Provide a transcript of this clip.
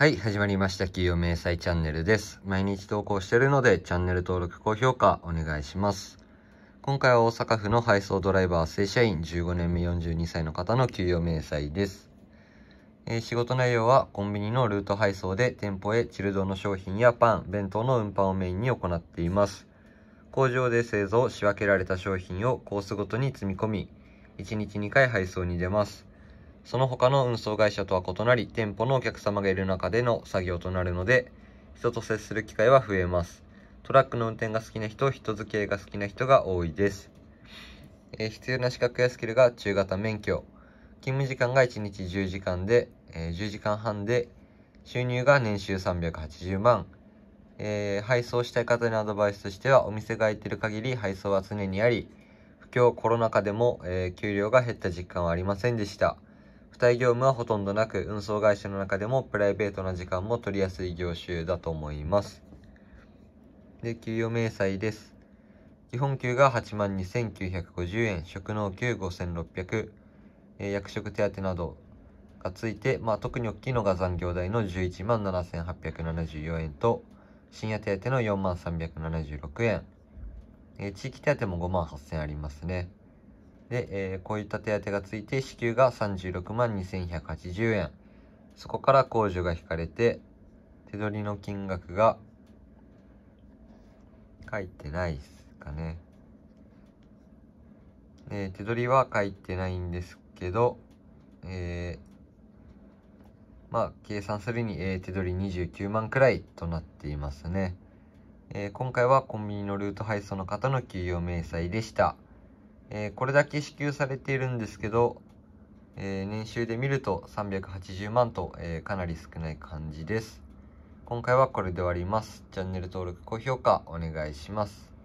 はい、始まりました。企業明細チャンネルです。毎日投稿しているので、チャンネル登録、高評価お願いします。今回は大阪府の配送ドライバー正社員15年目42歳の方の給与明細です、えー、仕事内容はコンビニのルート配送で店舗へチルドの商品やパン、弁当の運搬をメインに行っています。工場で製造、仕分けられた商品をコースごとに積み込み、1日2回配送に出ます。その他の運送会社とは異なり、店舗のお客様がいる中での作業となるので、人と接する機会は増えます。トラックの運転が好きな人、人付き合いが好きな人が多いです。えー、必要な資格やスキルが中型免許。勤務時間が1日10時間で、えー、10時間半で、収入が年収380万。えー、配送したい方のアドバイスとしては、お店が開いている限り配送は常にあり、不況コロナ禍でも、えー、給料が減った実感はありませんでした。付帯業務はほとんどなく、運送会社の中でもプライベートな時間も取りやすい業種だと思います。で、給与明細です。基本給が8万2950円、職能給5600、役職手当などがついて、まあ、特に大きいのが残業代の11万7874円と、深夜手当の4 376円、地域手当も5万8000円ありますね。で、えー、こういった手当がついて支給が36万2180円。そこから控除が引かれて、手取りの金額が書いてないですかね。えー、手取りは書いてないんですけど、えー、まあ、計算するに、えー、手取り29万くらいとなっていますね。えー、今回はコンビニのルート配送の方の給与明細でした。えー、これだけ支給されているんですけど、えー、年収で見ると380万と、えー、かなり少ない感じです。今回はこれで終わります。チャンネル登録、高評価お願いします。